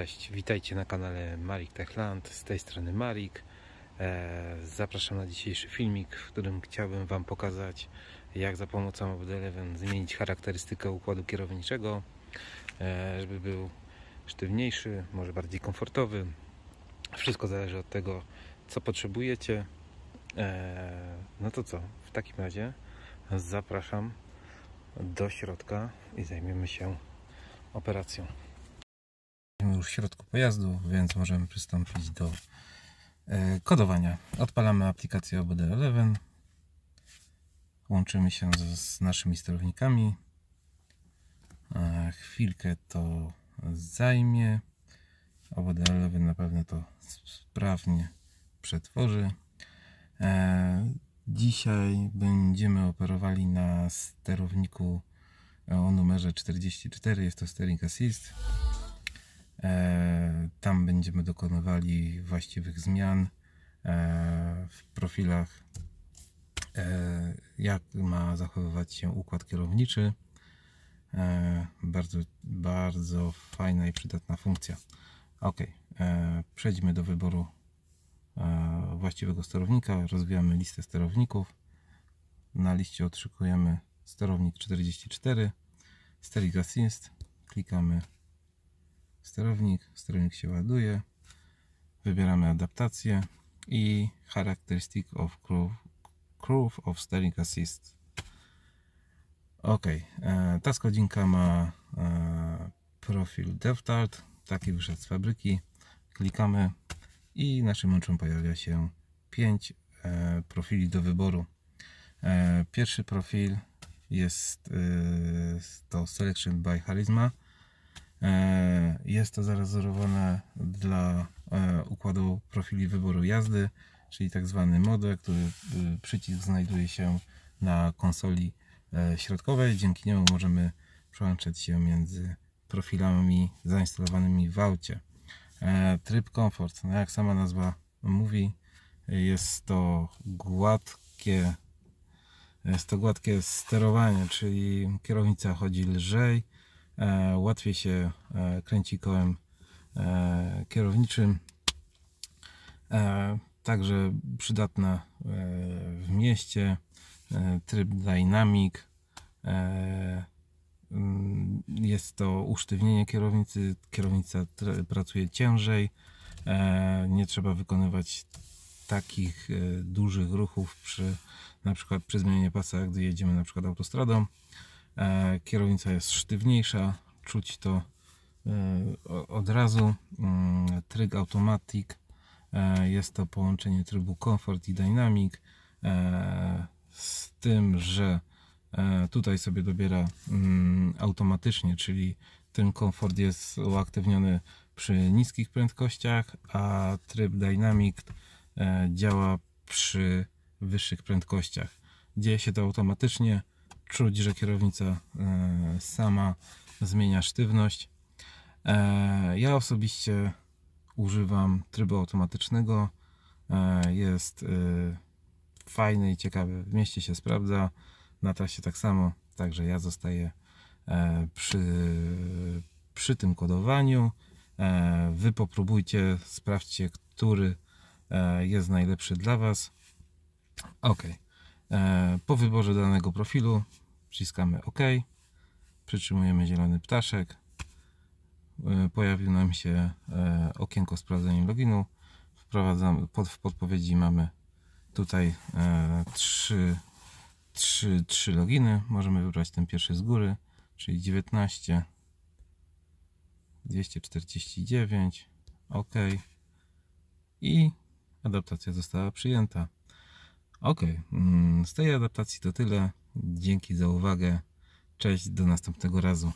Cześć, witajcie na kanale Marik Techland, z tej strony Marik. E, zapraszam na dzisiejszy filmik, w którym chciałbym Wam pokazać jak za pomocą OBD11 zmienić charakterystykę układu kierowniczego, e, żeby był sztywniejszy, może bardziej komfortowy. Wszystko zależy od tego, co potrzebujecie. E, no to co, w takim razie zapraszam do środka i zajmiemy się operacją już w środku pojazdu, więc możemy przystąpić do e, kodowania. Odpalamy aplikację OBD11. Łączymy się z, z naszymi sterownikami. Chwilkę to zajmie. OBD11 na pewno to sprawnie przetworzy. E, dzisiaj będziemy operowali na sterowniku o numerze 44, jest to Steering Assist. E, tam będziemy dokonywali właściwych zmian e, w profilach, e, jak ma zachowywać się układ kierowniczy. Bardzo, bardzo fajna i przydatna funkcja. Ok, przejdźmy do wyboru właściwego sterownika. Rozwijamy listę sterowników. Na liście otrzykujemy sterownik 44, Sterig Assist. Klikamy sterownik, sterownik się ładuje, wybieramy adaptację i Characteristic of Curve, of Steering Assist. Ok, e, ta skodzinka ma e, profil DevTart, taki wyszedł z fabryki. Klikamy i naszym oczom pojawia się 5 e, profili do wyboru. Pierwszy profil jest to Selection by Charisma E, jest to zarezerwowane dla e, układu profili wyboru jazdy, czyli tak zwany MODE, który e, przycisk znajduje się na konsoli środkowej. Dzięki niemu możemy przełączać się między profilami zainstalowanymi w aucie. Tryb komfort, no jak sama nazwa mówi, jest to gładkie, jest to gładkie sterowanie, czyli kierownica chodzi lżej, E, łatwiej się e, kręci kołem e, kierowniczym. Także przydatna w mieście. Tryb Dynamic. Mm, jest to usztywnienie kierownicy. Kierownica pracuje ciężej. Nie trzeba wykonywać takich dużych ruchów przy na przykład przy zmianie pasa, gdy jedziemy na przykład autostradą. E, kierownica jest sztywniejsza, czuć to e, od razu. Mm, tryg Automatic e, jest to połączenie trybu komfort i Dynamic z tym, że tutaj sobie dobiera mm, automatycznie, czyli ten komfort jest uaktywniony przy niskich prędkościach, a tryb Dynamic działa przy wyższych prędkościach. Dzieje się to automatycznie czuć, że kierownica e, sama zmienia sztywność. E, ja osobiście używam trybu automatycznego. E, jest fajny i ciekawy. W mieście się sprawdza, na trasie tak samo. Także ja zostaję przy, przy tym kodowaniu. Wy popróbujcie, sprawdźcie, który jest najlepszy dla Was. Ok. Po wyborze danego profilu wciskamy OK, przytrzymujemy zielony ptaszek, e, pojawił nam się e, okienko z loginu, wprowadzamy, pod, w podpowiedzi mamy tutaj e, trzy, trzy, trzy loginy, możemy wybrać ten pierwszy z góry, czyli 19, 249, OK i adaptacja została przyjęta. OK, mm, z tej adaptacji to tyle. Dzięki za uwagę. Cześć, do następnego razu.